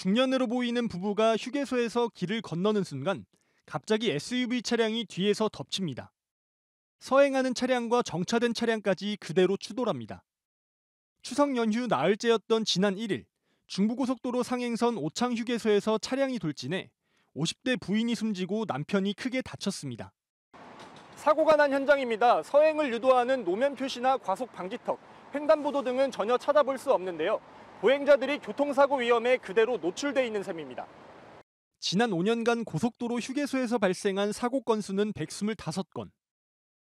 중년으로 보이는 부부가 휴게소에서 길을 건너는 순간 갑자기 SUV 차량이 뒤에서 덮칩니다. 서행하는 차량과 정차된 차량까지 그대로 추돌합니다. 추석 연휴 나흘째였던 지난 1일 중부고속도로 상행선 오창 휴게소에서 차량이 돌진해 50대 부인이 숨지고 남편이 크게 다쳤습니다. 사고가 난 현장입니다. 서행을 유도하는 노면 표시나 과속 방지턱, 횡단보도 등은 전혀 찾아볼 수 없는데요. 보행자들이 교통사고 위험에 그대로 노출돼 있는 셈입니다. 지난 5년간 고속도로 휴게소에서 발생한 사고 건수는 125건.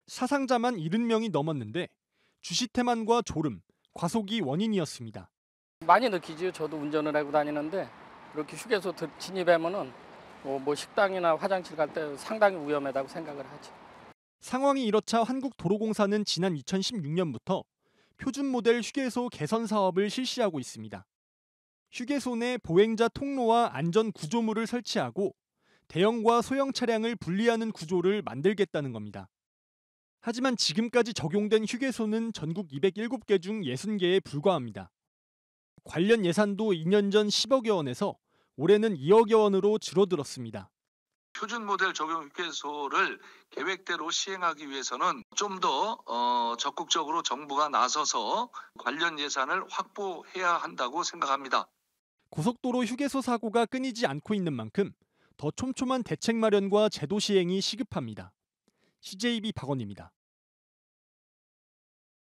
사상자만 70명이 넘었는데 주시태만과 졸음, 과속이 원인이었습니다. 많이 느끼지요. 저도 운전을 하고 다니는데 이렇게 휴게소 진입하면은 뭐, 뭐, 식당이나 화장실 갈 때 상당히 위험하다고 생각을 하죠. 상황이 이렇자 한국도로공사는 지난 2016년부터 표준 모델 휴게소 개선 사업을 실시하고 있습니다. 휴게소 내 보행자 통로와 안전 구조물을 설치하고 대형과 소형 차량을 분리하는 구조를 만들겠다는 겁니다. 하지만 지금까지 적용된 휴게소는 전국 207개 중 60개에 불과합니다. 관련 예산도 2년 전 10억여 원에서 올해는 2억여 원으로 줄어들었습니다. 표준 모델 적용 휴게소를 계획대로 시행하기 위해서는 좀더 어, 적극적으로 정부가 나서서 관련 예산을 확보해야 한다고 생각합니다. 고속도로 휴게소 사고가 끊이지 않고 있는 만큼 더 촘촘한 대책 마련과 제도 시행이 시급합니다. CJB 박원입니다.